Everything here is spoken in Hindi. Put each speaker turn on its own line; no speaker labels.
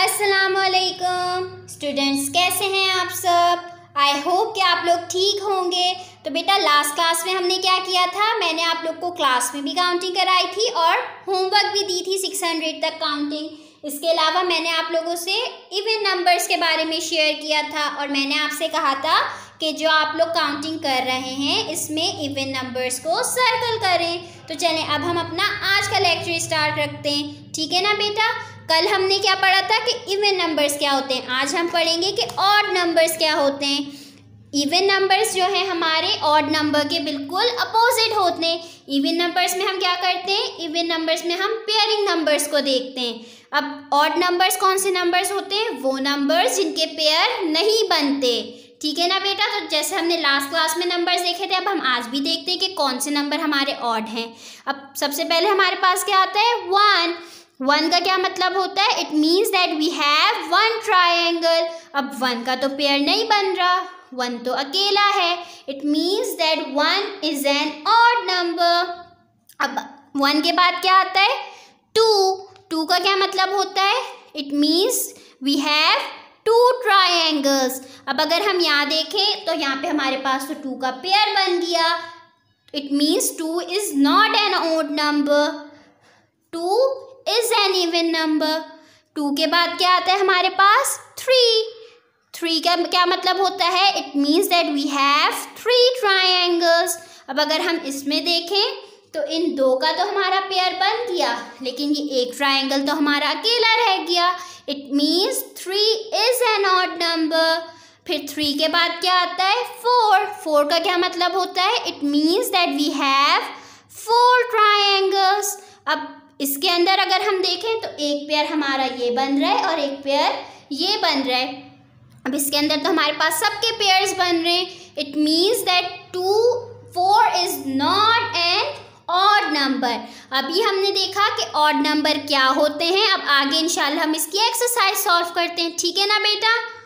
असलकम स्टूडेंट्स कैसे हैं आप सब आई होप कि आप लोग ठीक होंगे तो बेटा लास्ट क्लास में हमने क्या किया था मैंने आप लोग को क्लास में भी काउंटिंग कराई थी और होमवर्क भी दी थी सिक्स हंड्रेड तक काउंटिंग इसके अलावा मैंने आप लोगों से इवन नंबर्स के बारे में शेयर किया था और मैंने आपसे कहा था कि जो आप लोग काउंटिंग कर रहे हैं इसमें इवन नंबर्स को सर्कल करें तो चलें अब हम अपना आज का लेक्चर स्टार्ट रखते हैं ठीक है ना बेटा कल हमने क्या पढ़ा था कि इवन नंबर्स क्या होते हैं आज हम पढ़ेंगे कि ऑड नंबर्स क्या होते हैं इवन नंबर्स जो है हमारे ऑड नंबर के बिल्कुल अपोजिट होते हैं इवन नंबर्स में हम क्या करते हैं इवन नंबर्स में हम पेयरिंग नंबर्स को देखते हैं अब ऑड नंबर्स कौन से नंबर्स होते हैं वो नंबर्स जिनके पेयर नहीं बनते ठीक है ना बेटा तो जैसे हमने लास्ट क्लास में नंबर्स देखे थे अब हम आज भी देखते हैं कि कौन से नंबर हमारे ऑड हैं अब सबसे पहले हमारे पास क्या आता है वन वन का क्या मतलब होता है it means that we have one triangle अब वन का तो पेयर नहीं बन रहा वन तो अकेला है it means that one is an odd number अब वन के बाद क्या आता है टू टू का क्या मतलब होता है it means we have two triangles अब अगर हम यहाँ देखें तो यहाँ पे हमारे पास तो टू का पेयर बन गया it means two is not an odd number two an even number two के बाद क्या आता है हमारे पास थ्री थ्री का क्या मतलब होता है it means that we have three triangles अब अगर हम इसमें देखें तो इन दो का तो हमारा पेयर बन गया लेकिन ये एक ट्राइंगल तो हमारा अकेला रह गया it means three is an odd number फिर थ्री के बाद क्या आता है फोर फोर का क्या मतलब होता है it means that we have अगर हम देखें तो एक पेयर हमारा ये बन रहा है और एक पेयर ये बन रहा है अब इसके अंदर तो हमारे पास सबके पेयर्स बन रहे हैं it means that two four is not an odd number अभी हमने देखा कि ऑड नंबर क्या होते हैं अब आगे इंशाल्लाह हम इसकी एक्सरसाइज सॉल्व करते हैं ठीक है ना बेटा